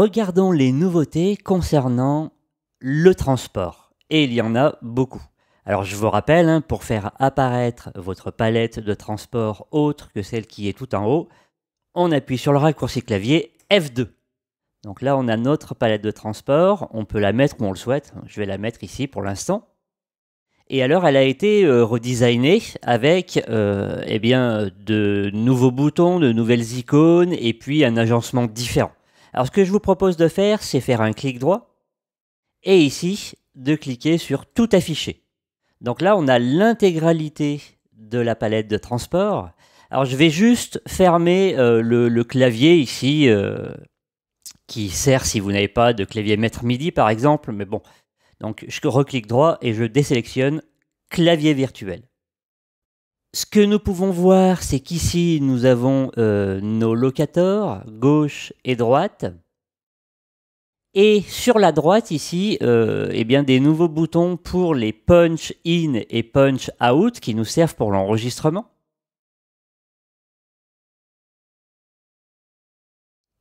regardons les nouveautés concernant le transport. Et il y en a beaucoup. Alors je vous rappelle, hein, pour faire apparaître votre palette de transport autre que celle qui est tout en haut, on appuie sur le raccourci clavier F2. Donc là, on a notre palette de transport, on peut la mettre où on le souhaite, je vais la mettre ici pour l'instant. Et alors, elle a été redessinée euh, redesignée avec euh, eh bien, de nouveaux boutons, de nouvelles icônes et puis un agencement différent. Alors ce que je vous propose de faire, c'est faire un clic droit et ici de cliquer sur Tout afficher. Donc là, on a l'intégralité de la palette de transport. Alors je vais juste fermer euh, le, clavier ici euh, qui sert si vous n'avez pas de clavier maître MIDI par exemple, mais bon. Donc je reclique droit et je désélectionne clavier virtuel. Ce que nous pouvons voir, c'est qu'ici, nous avons euh, nos locateurs, gauche et droite. Et sur la droite, ici, euh, eh bien, des nouveaux boutons pour les punch in et punch out qui nous servent pour l'enregistrement.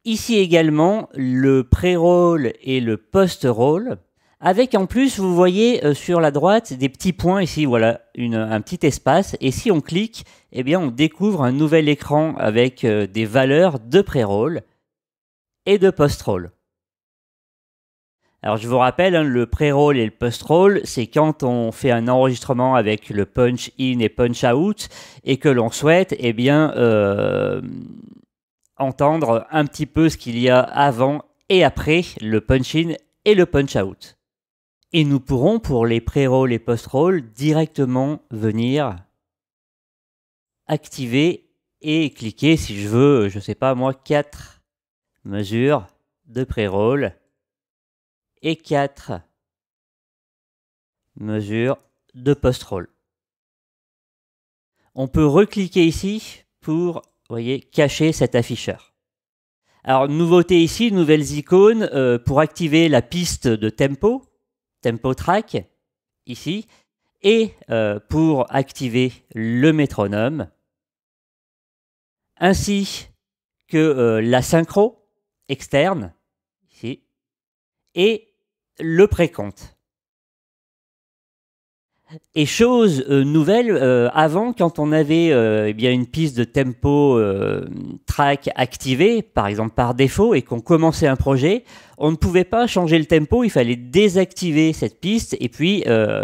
Ici également, le pré-roll et le post-roll. Avec en plus, vous voyez euh, sur la droite des petits points ici, voilà, un petit espace. Et si on clique, eh on découvre un nouvel écran avec euh, des valeurs de pré-roll et de post-roll. Alors je vous rappelle, hein, le pré-roll et le post-roll, c'est quand on fait un enregistrement avec le punch-in et punch-out et que l'on souhaite, eh euh, entendre un petit peu ce qu'il y a avant et après le punch-in et le punch-out. Et nous pourrons, pour les pré-rolls et post-rolls, directement venir activer et cliquer si je veux, je ne sais pas moi, 4 mesures de pré-roll et 4 mesures de post-roll. On peut recliquer ici pour, voyez, cacher cet afficheur. Alors, nouveauté ici, nouvelles icônes euh, pour activer la piste de tempo. Tempo Track, ici, et euh, pour activer le métronome, ainsi que euh, la synchro externe, ici, et le précompte. Et chose euh, nouvelle, euh, avant, quand on avait euh, eh bien une piste de tempo track activée, par exemple par défaut, et qu'on commençait un projet, on ne pouvait pas changer le tempo, il fallait désactiver cette piste et puis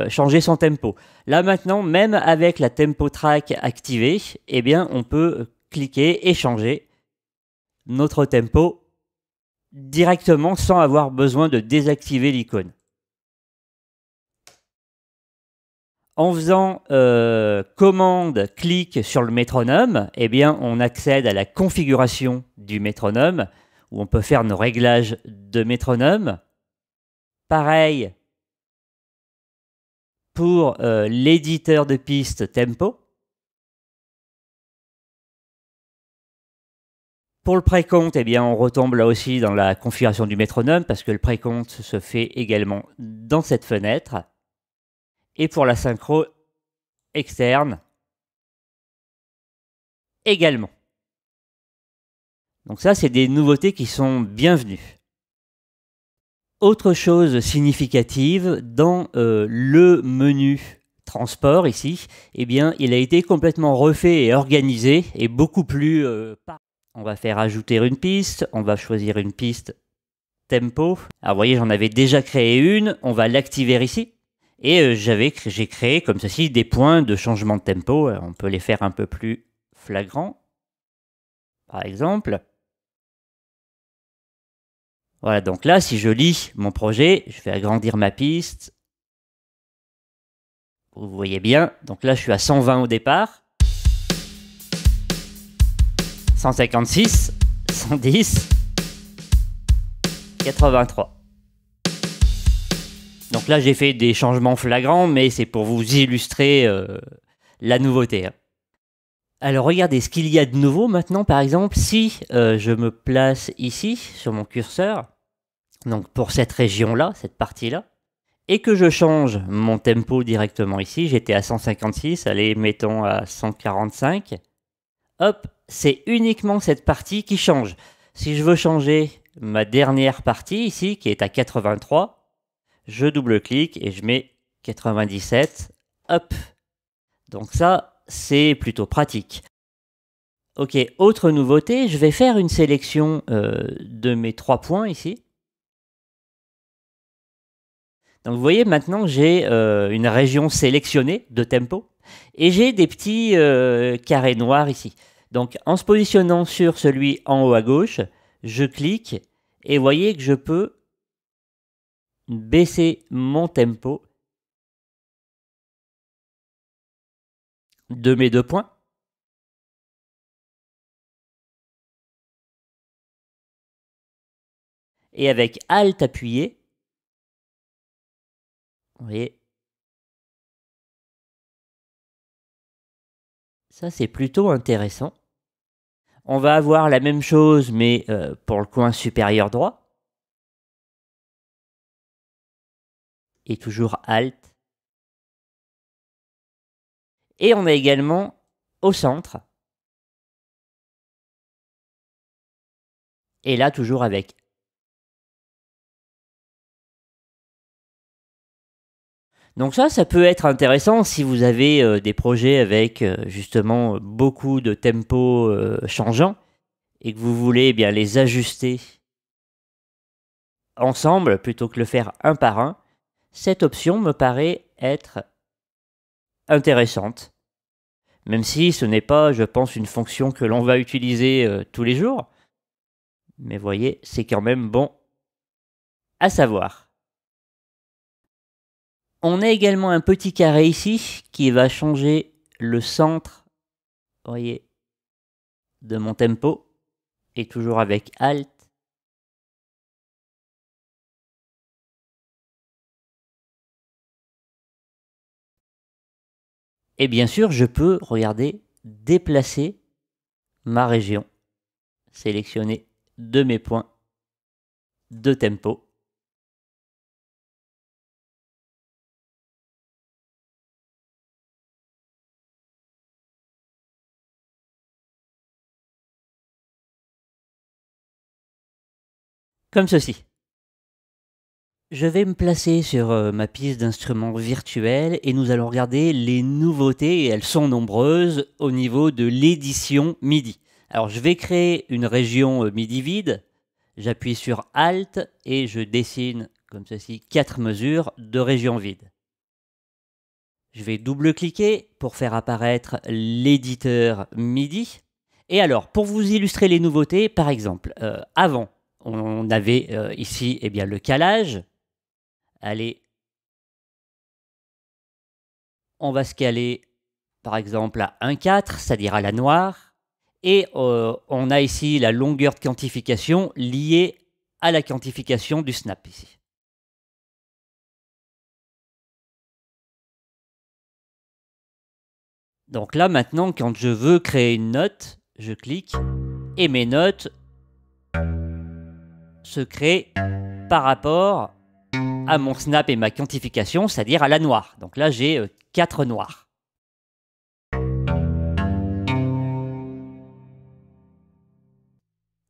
changer son tempo. Là maintenant, même avec la tempo track activée, eh bien, on peut cliquer et changer notre tempo directement sans avoir besoin de désactiver l'icône. en faisant euh, commande, clic sur le métronome, eh on accède à la configuration du métronome, où on peut faire nos réglages de métronome. Pareil pour euh, l'éditeur de piste Tempo. Pour le précompte, eh on retombe là aussi dans la configuration du métronome parce que le précompte se fait également dans cette fenêtre. Et pour la synchro externe également. Donc ça, c'est des nouveautés qui sont bienvenues. Autre chose significative, dans euh, le menu transport ici, eh bien, il a été complètement refait et organisé et beaucoup plus... Euh, on va faire ajouter une piste, on va choisir une piste tempo. Alors voyez, j'en avais déjà créé une, on va l'activer ici. Et euh, j'avais, j'ai créé comme ceci des points de changement de tempo. Euh, on peut les faire un peu plus flagrants, par exemple. Voilà, donc là, si je lis mon projet, je vais agrandir ma piste. Vous voyez bien, donc là, je suis à 120 au départ. 156, 110, 83. Donc là, j'ai fait des changements flagrants, mais c'est pour vous illustrer euh, la nouveauté. Hein. Alors regardez ce qu'il y a de nouveau maintenant, par exemple, si euh, je me place ici sur mon curseur, donc pour cette région-là, cette partie-là, et que je change mon tempo directement ici, j'étais à 156, allez, mettons à 145, hop, c'est uniquement cette partie qui change. Si je veux changer ma dernière partie ici, qui est à 83, je double-clique et je mets 97, hop. Donc ça, c'est plutôt pratique. Ok, autre nouveauté, je vais faire une sélection euh, de mes trois points ici. Donc vous voyez maintenant j'ai euh, une région sélectionnée de tempo et j'ai des petits euh, carrés noirs ici. Donc en se positionnant sur celui en haut à gauche, je clique et vous voyez que je peux baisser mon tempo de mes deux points. Et avec Alt appuyé, vous voyez, ça c'est plutôt intéressant. On va avoir la même chose mais euh, pour le coin supérieur droit. et toujours Alt. Et on a également au centre. Et là, toujours avec Donc ça, ça peut être intéressant si vous avez euh, des projets avec euh, justement beaucoup de tempos euh, changeants et que vous voulez eh bien les ajuster ensemble plutôt que le faire un par un cette option me paraît être intéressante, même si ce n'est pas, je pense, une fonction que l'on va utiliser euh, tous les jours. Mais voyez, c'est quand même bon à savoir. On a également un petit carré ici qui va changer le centre, voyez, de mon tempo, et toujours avec Alt Et bien sûr, je peux, regarder déplacer ma région, sélectionner de mes points de tempo. Comme ceci. Je vais me placer sur euh, ma piste d'instruments virtuels et nous allons regarder les nouveautés, et elles sont nombreuses, au niveau de l'édition MIDI. Alors je vais créer une région euh, MIDI vide, j'appuie sur Alt et je dessine comme ceci quatre mesures de région vide. Je vais double-cliquer pour faire apparaître l'éditeur MIDI. Et alors, pour vous illustrer les nouveautés, par exemple, euh, avant, on avait ici eh bien, le calage, Allez, on va se caler par exemple à 1,4, c'est-à-dire à la noire. Et euh, on a ici la longueur de quantification liée à la quantification du snap ici. Donc là maintenant, quand je veux créer une note, je clique et mes notes se créent par rapport à mon snap et ma quantification, c'est-à-dire à la noire. Donc là, j'ai 4 euh, noirs.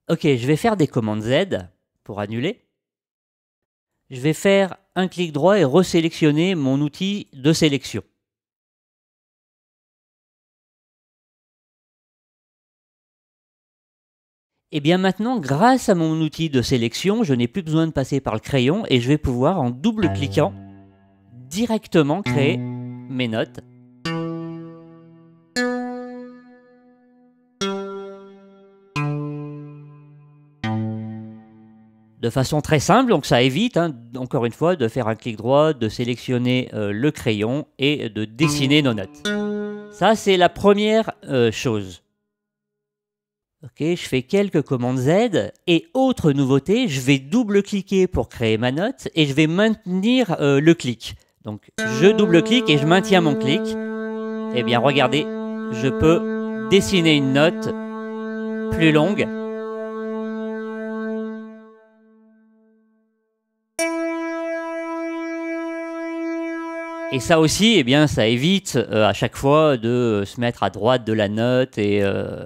Ok, je vais faire des commandes Z pour annuler. Je vais faire un clic droit et resélectionner mon outil de sélection. Et eh bien maintenant, grâce à mon outil de sélection, je n'ai plus besoin de passer par le crayon et je vais pouvoir, en double-cliquant, directement créer mes notes. de façon très simple, donc ça évite, hein, encore une fois, de faire un clic droit, de sélectionner euh, le crayon et de dessiner nos notes. Ça, c'est la première euh, chose. Ok, je fais quelques commandes Z et autre nouveauté, je vais double-cliquer pour créer ma note et je vais maintenir euh, le clic. Donc je double-clique et je maintiens mon clic. Eh bien regardez, je peux dessiner une note plus longue. Et ça aussi, eh bien, ça évite euh, à chaque fois de se mettre à droite de la note et euh,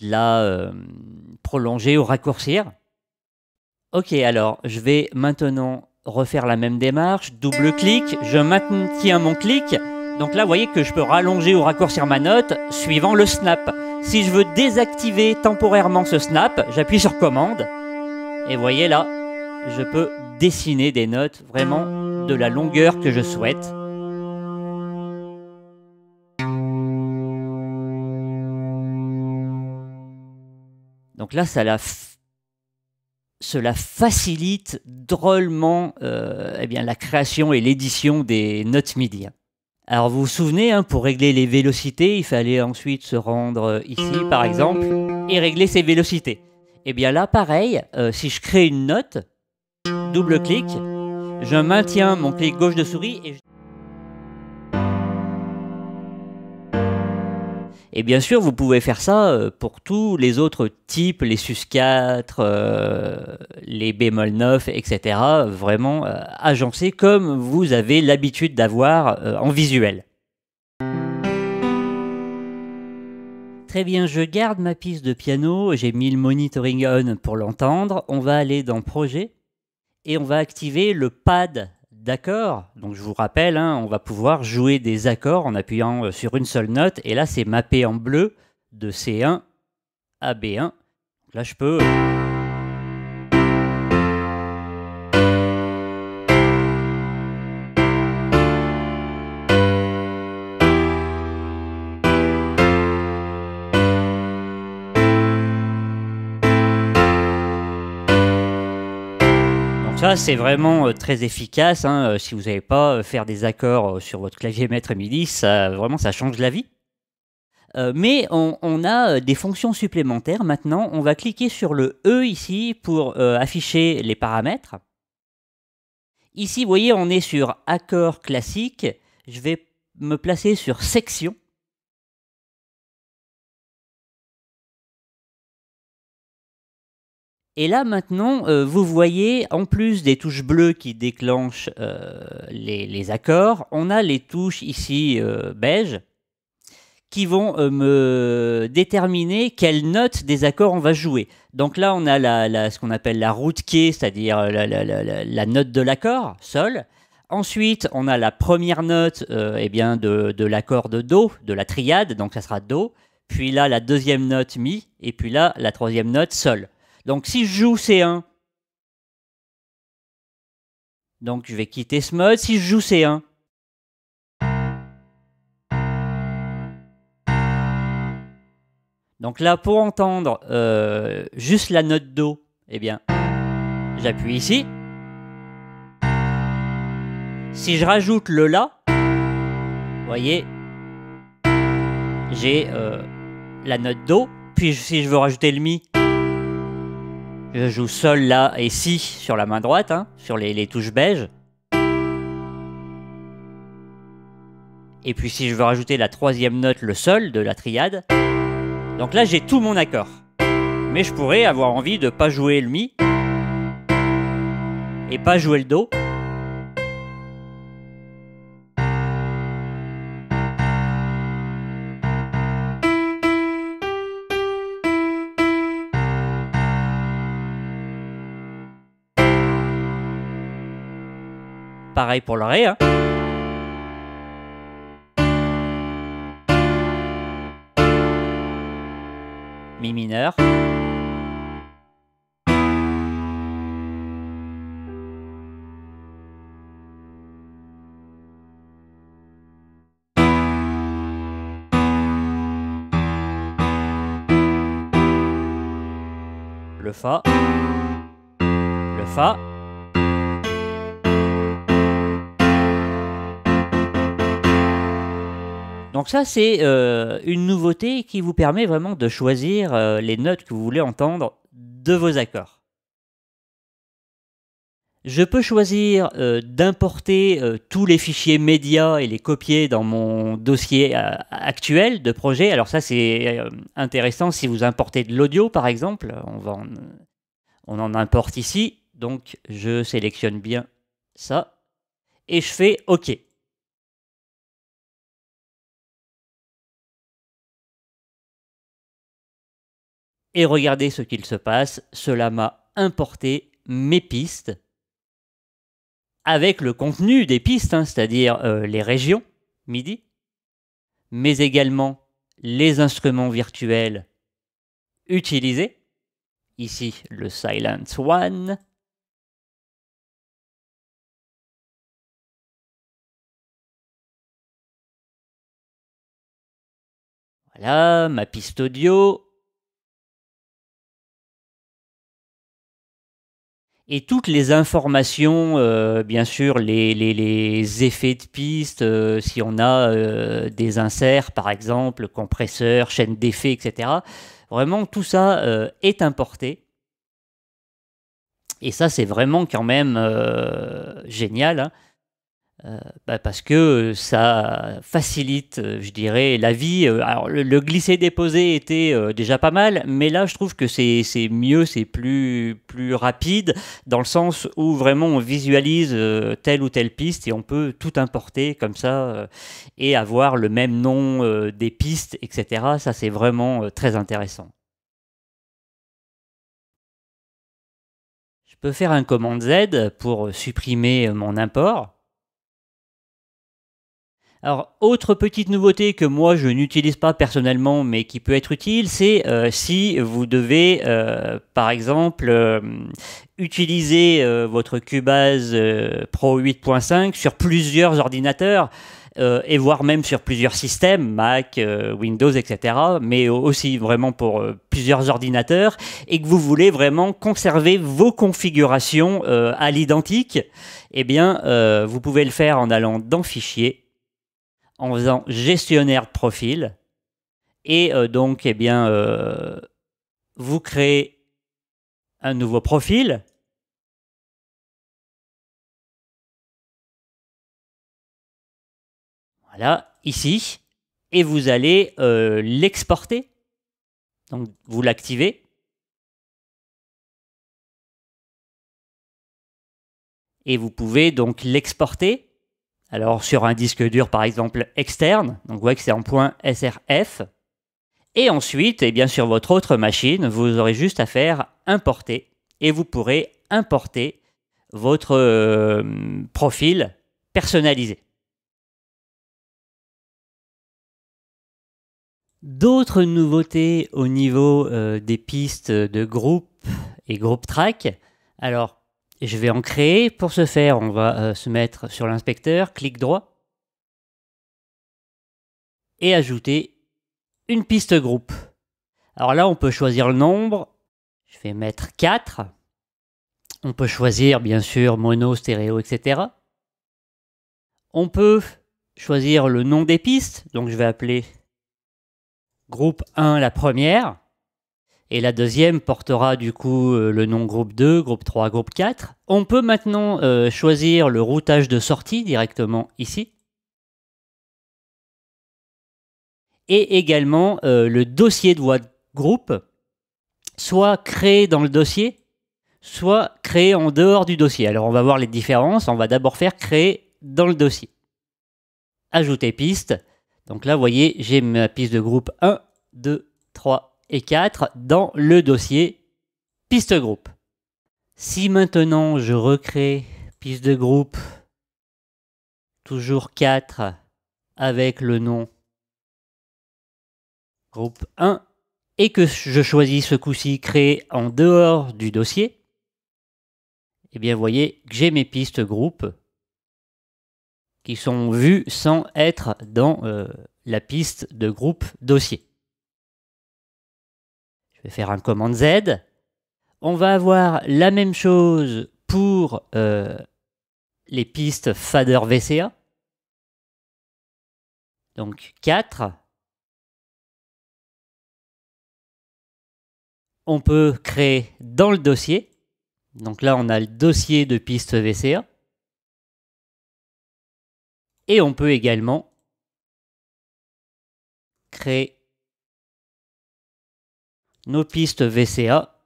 la euh, prolonger ou raccourcir. Ok, alors je vais maintenant refaire la même démarche, double clic, je maintiens mon clic. Donc là, vous voyez que je peux rallonger ou raccourcir ma note suivant le snap. Si je veux désactiver temporairement ce snap, j'appuie sur commande. Et vous voyez là, je peux dessiner des notes vraiment de la longueur que je souhaite. Donc là, cela facilite drôlement euh, eh bien, la création et l'édition des notes MIDI. Alors vous vous souvenez, hein, pour régler les vélocités, il fallait ensuite se rendre euh, ici par exemple et régler ces vélocités. Et eh bien là pareil, euh, si je crée une note, double clic, je maintiens mon clic gauche de souris et... Je... Et bien sûr, vous pouvez faire ça euh, pour tous les autres types, les sus4, euh, les bémol 9, etc. Vraiment euh, agencé comme vous avez l'habitude d'avoir en visuel. Très bien, je garde ma piste de piano, j'ai mis le monitoring on pour l'entendre. On va aller dans Projet et on va activer le pad d'accords. Donc je vous rappelle, hein, on va pouvoir jouer des accords en appuyant euh, sur une seule note. Et là, c'est mappé en bleu de C1 à B1. là, je peux... Euh, Ça, c'est vraiment euh, très efficace. Hein, euh, si vous n'avez pas euh, faire des accords sur votre clavier maître MIDI, ça, vraiment, ça change la vie. mais on, a des fonctions supplémentaires maintenant. On va cliquer sur le E ici pour afficher les paramètres. Ici, vous voyez, on est sur Accords classiques. Je vais me placer sur section. Et là maintenant, euh, vous voyez, en plus des touches bleues qui déclenchent euh, les, accords, on a les touches ici euh, beige qui vont me déterminer quelle note des accords on va jouer. Donc là, on a ce qu'on appelle la route key, c'est-à-dire la, note de l'accord, sol. Ensuite, on a la première note eh bien de, de l'accord de Do, de la triade, donc ça sera Do. Puis là, la deuxième note Mi, et puis là, la troisième note Sol. Donc si je joue C1, donc je vais quitter ce mode si je joue C1. Donc là, pour entendre euh, juste la note Do, eh bien, j'appuie ici. Si je rajoute le La, vous voyez, j'ai euh, la note Do. Puis si je veux rajouter le Mi, je joue Sol, là et Si sur la main droite, hein, sur les, les touches beige. Et puis si je veux rajouter la troisième note, le Sol de la triade, donc là j'ai tout mon accord. Mais je pourrais avoir envie de pas jouer le Mi et pas jouer le Do. Pareil pour le Ré. Hein. Mi mineur. le fa, le fa, Donc ça, c'est euh, une nouveauté qui vous permet vraiment de choisir euh, les notes que vous voulez entendre de vos accords. Je peux choisir euh, d'importer tous les fichiers médias et les copier dans mon dossier actuel de projet. Alors ça, c'est intéressant si vous importez de l'audio, par exemple. On, on en importe ici. Donc je sélectionne bien ça. Et je fais OK. Et regardez ce qu'il se passe, cela m'a importé mes pistes avec le contenu des pistes, hein, c'est-à-dire euh, les régions, MIDI, mais également les instruments virtuels utilisés, ici le Silent One, Voilà, ma piste audio, et toutes les informations, euh, bien sûr, les, effets de piste, euh, si on a euh, des inserts, par exemple, compresseurs, chaînes d'effets, etc. Vraiment, tout ça est importé. Et ça, c'est vraiment quand même génial. Hein. Euh, bah, parce que ça facilite, euh, je dirais, la vie. Euh, alors, le, glisser-déposer était déjà pas mal, mais là, je trouve que c'est mieux, c'est plus, rapide, dans le sens où vraiment on visualise telle ou telle piste et on peut tout importer comme ça et avoir le même nom des pistes, etc. Ça, c'est vraiment très intéressant. Je peux faire un commande Z pour supprimer mon import. Alors, autre petite nouveauté que moi je n'utilise pas personnellement mais qui peut être utile, c'est euh, si vous devez euh, par exemple euh, utiliser votre Cubase Pro 8.5 sur plusieurs ordinateurs. et voire même sur plusieurs systèmes, Mac, Windows, etc., mais aussi vraiment pour plusieurs ordinateurs, et que vous voulez vraiment conserver vos configurations à l'identique, eh bien, vous pouvez le faire en allant dans Fichier, en faisant gestionnaire de profil. Et euh, donc, eh bien, euh, vous créez un nouveau profil. Voilà, ici. Et vous allez euh, l'exporter. Donc, vous l'activez. Et vous pouvez donc l'exporter. Alors sur un disque dur par exemple externe, donc vous voyez que c'est en point SRF. Et ensuite, et eh bien sur votre autre machine, vous aurez juste à faire importer et vous pourrez importer votre euh, profil personnalisé. D'autres nouveautés au niveau euh, des pistes de groupe et groupe track. Alors je vais en créer. Pour ce faire, on va euh, se mettre sur l'inspecteur, clic droit, et ajouter une piste groupe. Alors là, on peut choisir le nombre. Je vais mettre 4. On peut choisir, bien sûr, mono, stéréo, etc. On peut choisir le nom des pistes. Donc je vais appeler groupe 1 la première. Et la deuxième portera du coup euh, le nom groupe 2, groupe 3, groupe 4. On peut maintenant euh, choisir le routage de sortie directement ici. Et également euh, le dossier de voie de groupe, soit créé dans le dossier, soit créé en dehors du dossier. Alors on va voir les différences. On va d'abord faire créer dans le dossier. Ajouter piste. Donc là, vous voyez, j'ai ma piste de groupe 1, 2, 3, et 4 dans le dossier piste groupe. Si maintenant je recrée piste de groupe, toujours 4 avec le nom groupe 1, et que je choisis ce coup-ci créer en dehors du dossier, eh bien vous voyez que j'ai mes pistes groupe qui sont vues sans être dans euh, la piste de groupe dossier faire un commande Z. On va avoir la même chose pour euh, les pistes fader VCA. Donc 4. On peut créer dans le dossier. Donc là, on a le dossier de pistes VCA. Et on peut également créer nos pistes VCA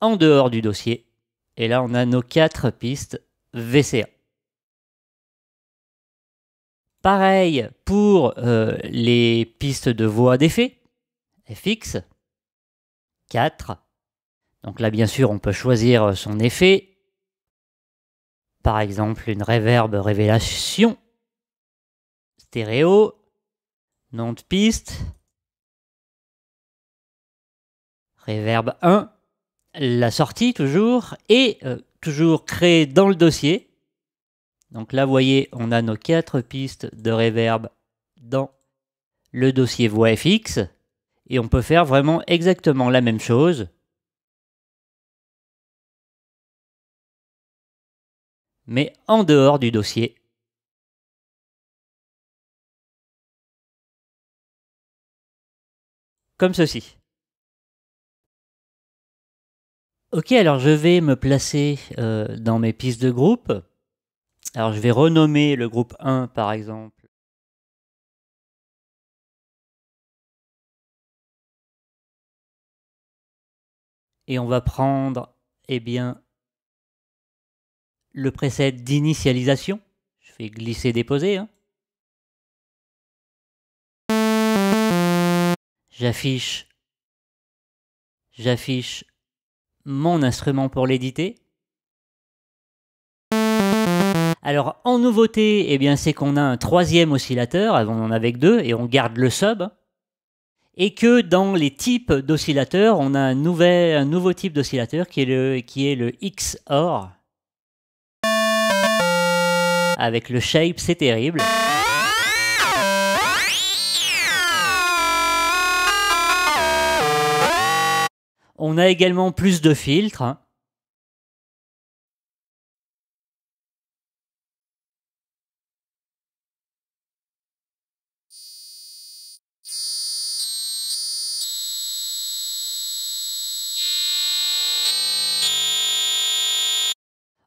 en dehors du dossier. Et là, on a nos quatre pistes VCA. Pareil pour euh, les pistes de voix d'effet, FX, 4. Donc là, bien sûr, on peut choisir son effet. Par exemple, une reverb révélation, stéréo, nom de piste, Reverb 1, la sortie toujours, et euh, toujours créée dans le dossier. Donc là, vous voyez, on a nos quatre pistes de reverb dans le dossier voix FX, et on peut faire vraiment exactement la même chose. mais en dehors du dossier. Comme ceci. Ok, alors je vais me placer euh, dans mes pistes de groupe. Alors je vais renommer le groupe 1 par exemple. Et on va prendre, eh bien, le preset d'initialisation. Je fais glisser-déposer. Hein. J'affiche, j'affiche mon instrument pour l'éditer. Alors en nouveauté, eh bien c'est qu'on a un troisième oscillateur, avant on en avait deux, et on garde le sub. Et que dans les types d'oscillateurs, on a un, nouveau type d'oscillateur qui, qui est le XOR. Avec le shape, c'est terrible. On a également plus de filtres. Hein.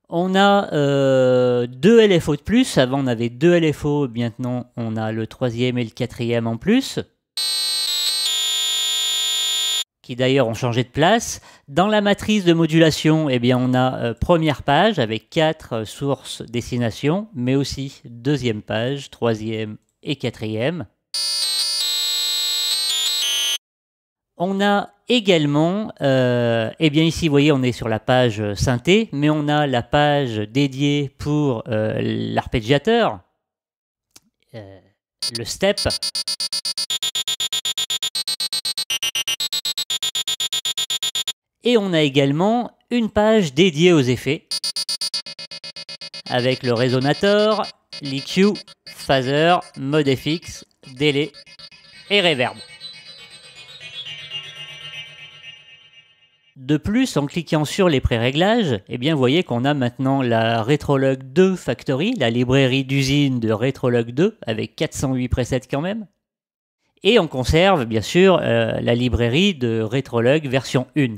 On a euh, deux LFO de plus. Avant, on avait deux LFO. Maintenant, on a le troisième et le quatrième en plus qui d'ailleurs ont changé de place. Dans la matrice de modulation, et eh bien, on a euh, première page avec quatre euh, sources destination mais aussi deuxième page, troisième et quatrième. On a également, et euh, eh bien ici, vous voyez, on est sur la page synthé, mais on a la page dédiée pour l'arpégiateur, le step, Et on a également une page dédiée aux effets, avec le résonateur, l'EQ, phaser, mode FX, délai et reverb. De plus, en cliquant sur les pré-réglages, eh vous voyez qu'on a maintenant la Retrolog 2 Factory, la librairie d'usine de Retrolog 2, avec 408 presets quand même. Et on conserve, bien sûr, euh, la librairie de Retrolog version 1.